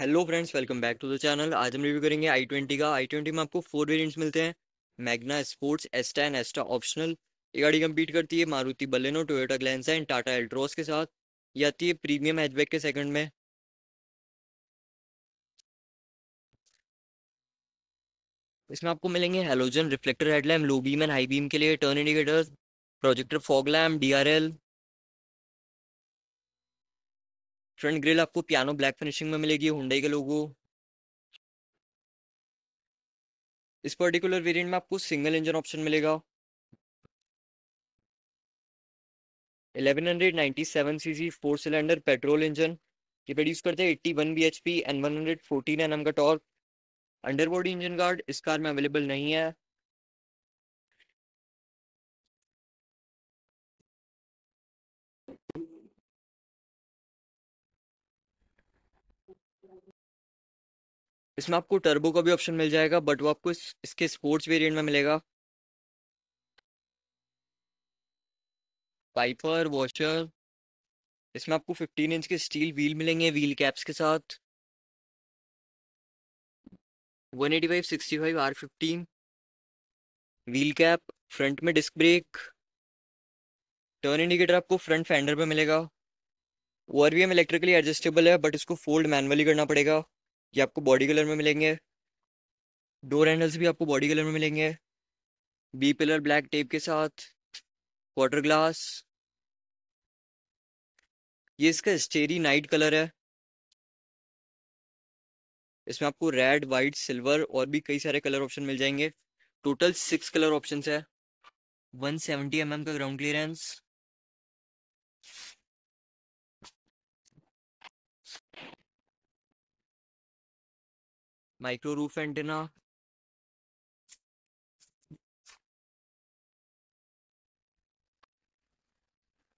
hello friends welcome back to the channel आज हम review करेंगे आई ट्वेंटी का आई ट्वेंटी में आपको फोर वेरिएंट्स मिलते हैं Magna sports Asta and Asta optional ये गाड़ी कम्पीट करती है Maruti Baleno Toyota Glanza and Tata Altroz के साथ ये आती है प्रीमियम हैचबैक के सेकंड में इसमें आपको मिलेंगे halogen reflector headlamp low beam and high beam के लिए turn indicators projector fog lamp D R L front grille आपको पियानो ब्लैक फिनिशिंग में मिलेगी हुडई के लोगो इस पर्टिकुलर वेरिएंट में आपको सिंगल इंजन ऑप्शन मिलेगा 1197 CC four cylinder petrol engine ये प्रोड्यूस करते हैं 81 बीएचपी एंड 114 एनएम का टॉर्क अंडरबॉडी इंजन गार्ड इस कार में अवेलेबल नहीं है इसमें आपको टर्बो का भी ऑप्शन मिल जाएगा बट वो आपको इस, इसके स्पोर्ट्स वेरिएंट में मिलेगा वाइपर वॉशर इसमें आपको 15 इंच के स्टील व्हील मिलेंगे व्हील कैप्स के साथ 185 R fifteen wheel cap front में डिस्क ब्रेक टर्न इंडिकेटर आपको फ्रंट फैंडर पे मिलेगा O R V M electrically adjustable है बट इसको फोल्ड मैनुअली करना पड़ेगा ये आपको बॉडी कलर में मिलेंगे डोर हैंडल्स भी आपको बॉडी कलर में मिलेंगे बी पिलर ब्लैक टेप के साथ वाटर ग्लास ये इसका स्टेरी नाइट कलर है इसमें आपको रेड वाइट सिल्वर और भी कई सारे कलर ऑप्शन मिल जाएंगे टोटल सिक्स कलर ऑप्शन है वन सेवेंटी एम का ground clearance micro roof antenna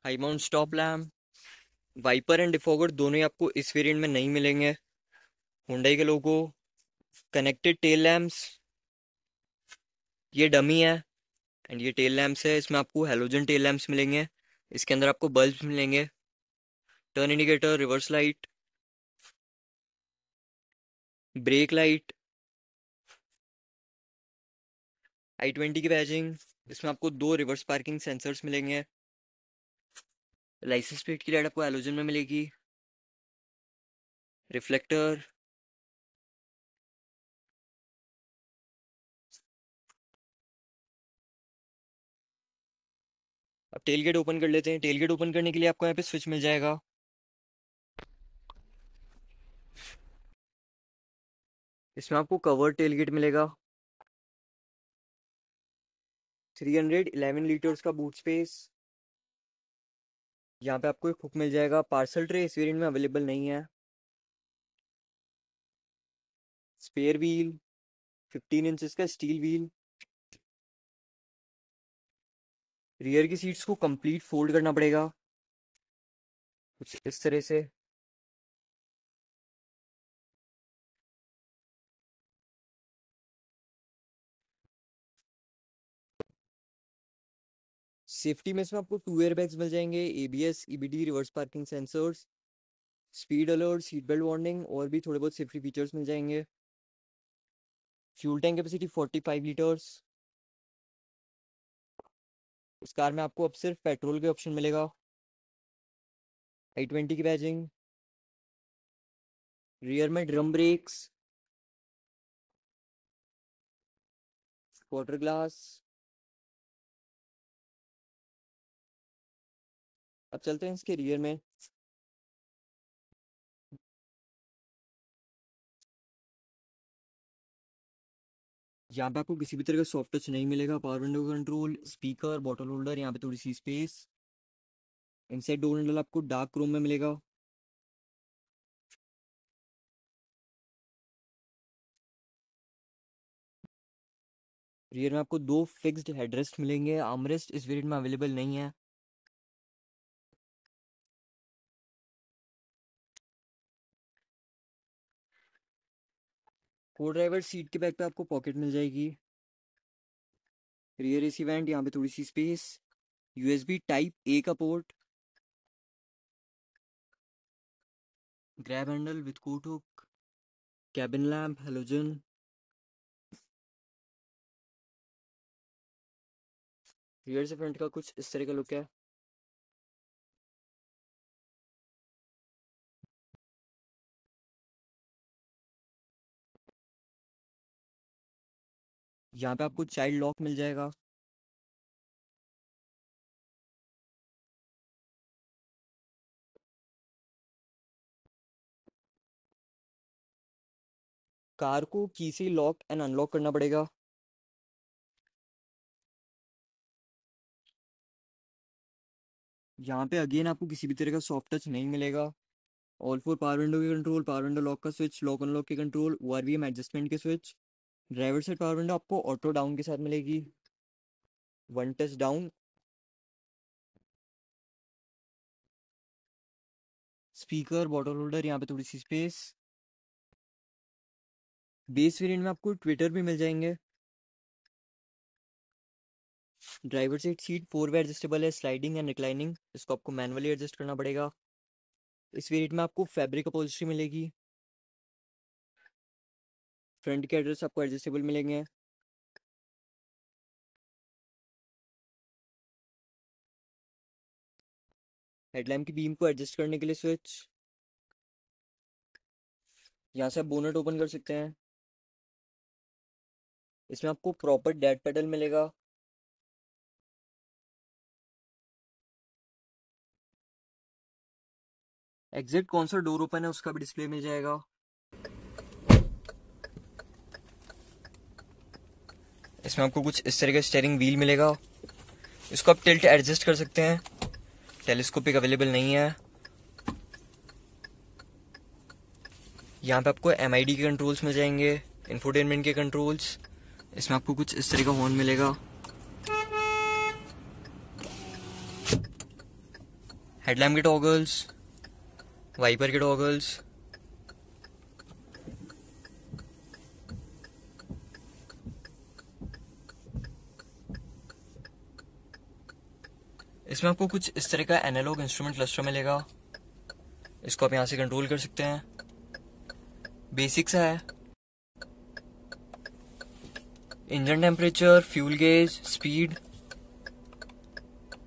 high mount stop lamp wiper and defogger दोनों ही आपको इस वेरिएंट में नहीं मिलेंगे हुंडई के लोगो कनेक्टेड टेल लैम्प्स ये डमी है एंड ये टेल लैम्प्स है इसमें आपको हेलोजन टेल लैम्प्स मिलेंगे इसके अंदर आपको बल्ब मिलेंगे turn indicator reverse light brake light I twenty की बैजिंग इसमें आपको दो रिवर्स पार्किंग सेंसर्स मिलेंगे लाइसेंस प्लेट की लाइट आपको एलोजन में मिलेगी रिफ्लेक्टर अब टेल गेट ओपन कर लेते हैं टेल गेट ओपन करने के लिए आपको यहाँ पे स्विच मिल जाएगा इसमें आपको कवर टेलगेट मिलेगा 311 लीटर्स का बूट स्पेस यहाँ पे आपको एक हुक मिल जाएगा पार्सल ट्रे इस वेरियंट में अवेलेबल नहीं है स्पेयर व्हील 15 इंचेस का स्टील व्हील रियर की सीट्स को कंप्लीट फोल्ड करना पड़ेगा कुछ इस तरह से सेफ्टी में इसमें आपको टू एयर बैग्स मिल जाएंगे A B S E B D reverse parking sensors speed alert seat belt warning और भी थोड़े बहुत सेफ्टी फीचर्स मिल जाएंगे fuel tank capacity forty five litres इस कार में आपको अब सिर्फ पेट्रोल के ऑप्शन मिलेगा आई ट्वेंटी की बैजिंग रियर में ड्रम ब्रेक्स क्वार्टर ग्लास अब चलते हैं इसके रियर में यहाँ पे आपको किसी भी तरह का सॉफ्ट टच नहीं मिलेगा power window control speaker bottle holder यहाँ पे थोड़ी सी स्पेस इनसाइड डोर हैंडल आपको डार्क रूम में मिलेगा रियर में आपको दो फिक्स्ड हेडरेस्ट मिलेंगे आर्मरेस्ट इस वेरिएंट में अवेलेबल नहीं है को ड्राइवर सीट के बैक पे आपको पॉकेट मिल जाएगी रियर एसी वेंट यहाँ पे थोड़ी सी स्पेस यूएसबी टाइप ए का port grab handle with hook cabin lamp halogen rear से फ्रंट का कुछ इस तरह का लुक है यहाँ पे आपको चाइल्ड लॉक मिल जाएगा कार को की से लॉक एंड अनलॉक करना पड़ेगा यहाँ पे अगेन आपको किसी भी तरह का सॉफ्ट टच नहीं मिलेगा ऑल फोर पावर विंडो के कंट्रोल पावर विंडो लॉक का स्विच लॉक अनलॉक के कंट्रोल ओ आर एडजस्टमेंट के switch driver seat power window आपको ऑटो डाउन के साथ मिलेगी one touch down speaker bottle holder यहाँ पे थोड़ी सी स्पेस बेस वेरिएंट में आपको ट्विटर भी मिल जाएंगे driver seat seat four way adjustable है स्लाइडिंग एंड रिक्लाइनिंग इसको आपको मैनुअली एडजस्ट करना पड़ेगा इस वेरिएंट में आपको फैब्रिक अपॉजिटरी मिलेगी फ्रंट के एड्रेस आपको एडजस्टेबल मिलेंगे हेडलैम्प की बीम को एडजस्ट करने के लिए स्विच यहाँ से आप बोनट ओपन कर सकते हैं इसमें आपको प्रॉपर डेड पेडल मिलेगा एग्जिट कौन सा डोर ओपन है उसका भी डिस्प्ले मिल जाएगा इसमें आपको कुछ इस तरह का स्टेयरिंग व्हील मिलेगा इसको आप टिल्ट एडजस्ट कर सकते हैं टेलीस्कोपिक अवेलेबल नहीं है यहाँ पे आपको एम के कंट्रोल्स मिल जाएंगे इन्फोटेनमेंट के कंट्रोल्स इसमें आपको कुछ इस तरह का हॉर्न मिलेगा हेडलैम्प के टॉगल्स वाइपर के टॉगल्स इसमें आपको कुछ इस तरह का एनालॉग इंस्ट्रूमेंट क्लस्टर मिलेगा इसको आप यहाँ से कंट्रोल कर सकते हैं बेसिक सा है engine temperature fuel gauge speed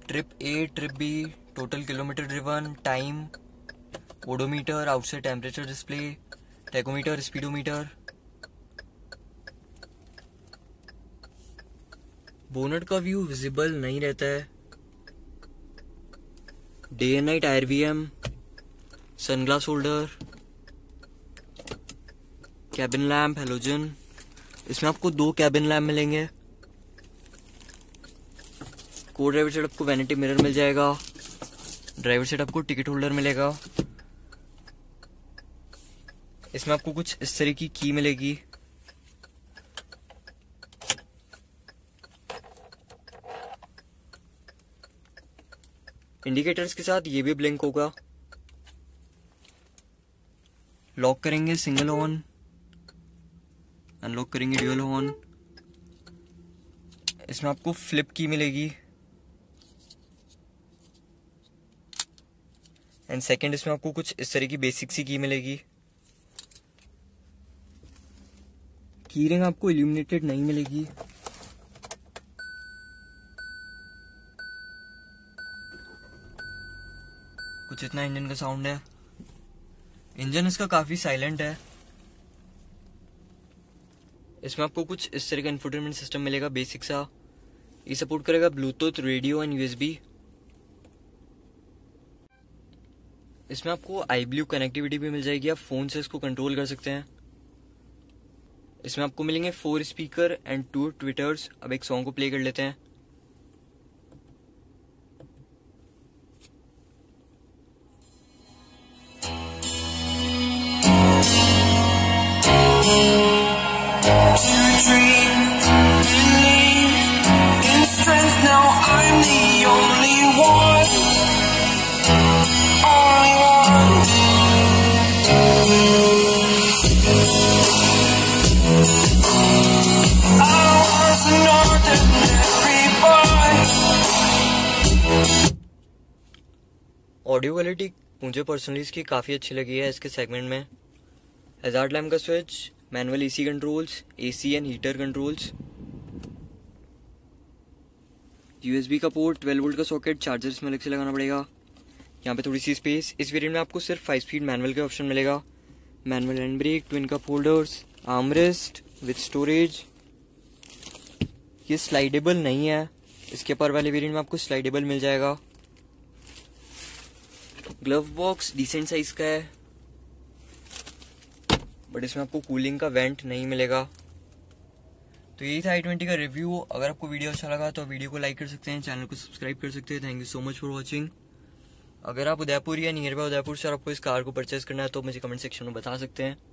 trip A trip B total kilometre driven time odometer outside temperature display tachometer speedometer bonnet का व्यू विजिबल नहीं रहता है day and night I V M sunglass holder cabin lamp halogen इसमें आपको दो cabin lamp मिलेंगे को driver seat आपको वैनिटी मिरर मिल जाएगा ड्राइवर सेट आपको टिकट होल्डर मिलेगा इसमें आपको कुछ इस तरह की की मिलेगी इंडिकेटर्स के साथ ये भी ब्लिंक होगा लॉक करेंगे सिंगल ऑन अनलॉक करेंगे ड्यूअल ऑन इसमें आपको फ्लिप की मिलेगी एंड सेकंड इसमें आपको कुछ इस तरह की बेसिक सी की मिलेगी की रिंग आपको इल्यूमिनेटेड नहीं मिलेगी कुछ इतना इंजन का साउंड है इंजन इसका काफी साइलेंट है इसमें आपको कुछ इस तरह का इन्फोटेनमेंट सिस्टम मिलेगा बेसिक सा ये सपोर्ट करेगा ब्लूटूथ रेडियो एंड यूएसबी इसमें आपको आई ब्लू कनेक्टिविटी भी मिल जाएगी आप फोन से इसको कंट्रोल कर सकते हैं इसमें आपको मिलेंगे four speaker and two tweeters अब एक सॉन्ग को प्ले कर लेते हैं ऑडियो क्वालिटी मुझे पर्सनली इसकी काफ़ी अच्छी लगी है इसके सेगमेंट में हजार लैम का switch manual AC controls AC and heater controls USB का पोर्ट ट्वेल्व वोल्ट का सॉकेट चार्जर इसमें अलग से लगाना पड़ेगा यहाँ पे थोड़ी सी स्पेस इस वेरियंट में आपको सिर्फ फाइव स्पीड मैनुअल का ऑप्शन मिलेगा मैनुअल हैंड ब्रेक ट्विन का फोल्डर्स आर्मरेस्ट विथ स्टोरेज ये स्लाइडेबल नहीं है इसके पर वाले वेरियंट में आपको स्लाइडेबल मिल जाएगा ग्लव बॉक्स डिसेंट साइज का है बट इसमें आपको कूलिंग का वेंट नहीं मिलेगा तो यही था आई ट्वेंटी का रिव्यू अगर आपको वीडियो अच्छा लगा तो वीडियो को लाइक कर सकते हैं चैनल को सब्सक्राइब कर सकते हैं thank you so much for watching अगर आप उदयपुर या नियर बाय उदयपुर से आपको इस कार को परचेज करना है तो मुझे कमेंट सेक्शन में बता सकते हैं